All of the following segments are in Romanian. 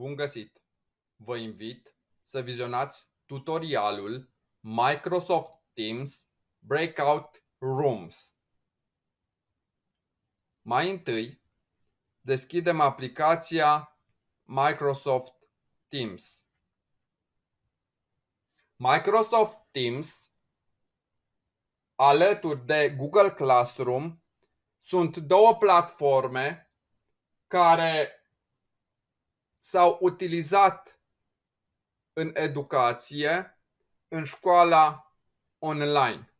Bun găsit! Vă invit să vizionați tutorialul Microsoft Teams Breakout Rooms. Mai întâi, deschidem aplicația Microsoft Teams. Microsoft Teams, alături de Google Classroom, sunt două platforme care s-au utilizat în educație, în școala online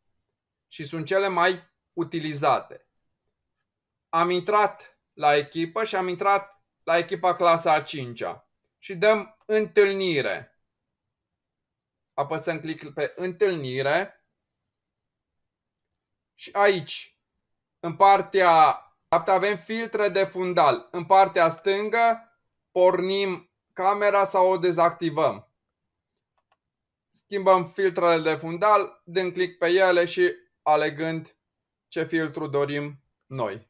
și sunt cele mai utilizate. Am intrat la echipă și am intrat la echipa clasa a 5-a și dăm întâlnire. Apăsăm click pe întâlnire și aici, în partea dreaptă avem filtre de fundal. În partea stângă pornim camera sau o dezactivăm. Schimbăm filtrele de fundal, dăm click pe ele și alegând ce filtru dorim noi.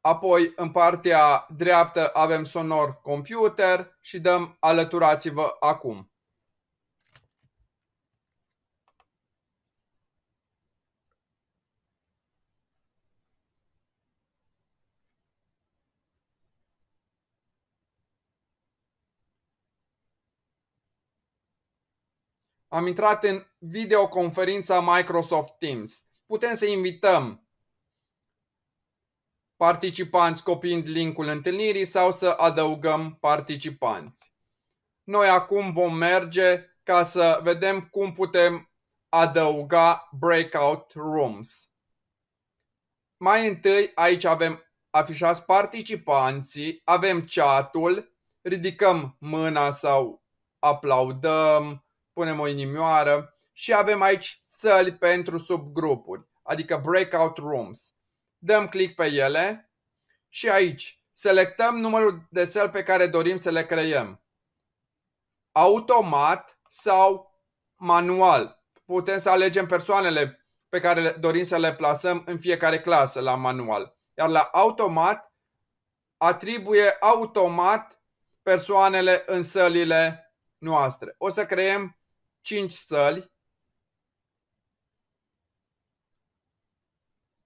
Apoi în partea dreaptă avem sonor computer și dăm alăturați-vă acum. am intrat în videoconferința Microsoft Teams. Putem să invităm participanți copiind linkul întâlnirii sau să adăugăm participanți. Noi acum vom merge ca să vedem cum putem adăuga breakout rooms. Mai întâi aici avem afișați participanții, avem chatul, ridicăm mâna sau aplaudăm, punem o inimioară și avem aici săli pentru subgrupuri, adică breakout rooms. Dăm click pe ele și aici selectăm numărul de săli pe care dorim să le creăm. Automat sau manual. Putem să alegem persoanele pe care dorim să le plasăm în fiecare clasă la manual. Iar la automat atribuie automat persoanele în sălile noastre. O să creăm 5 săli,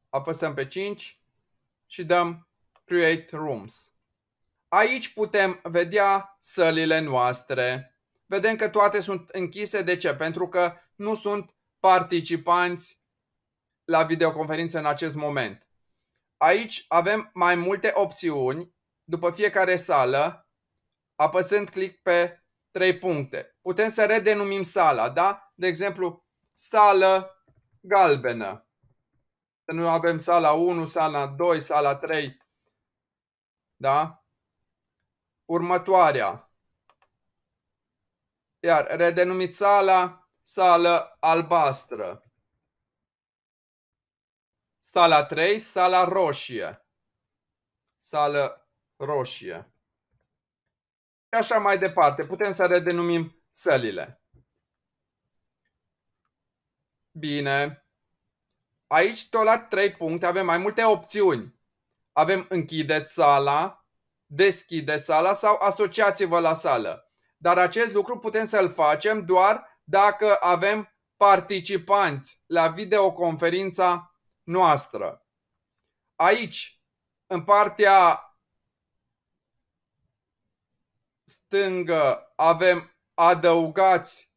apăsăm pe 5 și dăm Create Rooms. Aici putem vedea sălile noastre. Vedem că toate sunt închise. De ce? Pentru că nu sunt participanți la videoconferință în acest moment. Aici avem mai multe opțiuni după fiecare sală, apăsând click pe trei puncte. Putem să redenumim sala, da? De exemplu, sală galbenă. Să nu avem sala 1, sala 2, sala 3. Da? Următoarea. Iar redenumit sala, sală albastră. Sala 3, sala roșie. Sală roșie și așa mai departe. Putem să redenumim sălile. Bine. Aici, tot la 3 puncte, avem mai multe opțiuni. Avem închide sala, deschide sala sau asociați-vă la sală. Dar acest lucru putem să-l facem doar dacă avem participanți la videoconferința noastră. Aici, în partea stângă avem adăugați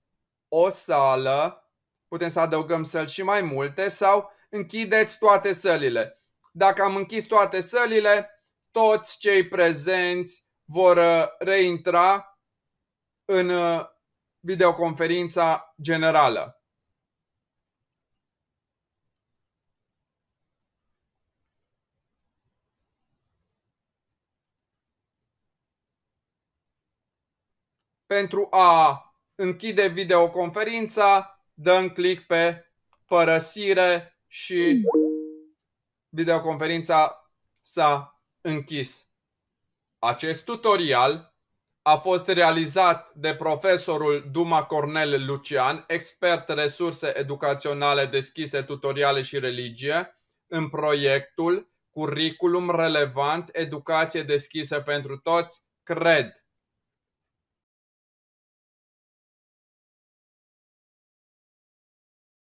o sală, putem să adăugăm săli și mai multe, sau închideți toate sălile. Dacă am închis toate sălile, toți cei prezenți vor uh, reintra în uh, videoconferința generală. Pentru a închide videoconferința, dăm click pe părăsire și videoconferința s-a închis. Acest tutorial a fost realizat de profesorul Duma Cornel Lucian, expert resurse educaționale deschise, tutoriale și religie, în proiectul Curriculum relevant, educație deschisă pentru toți, CRED.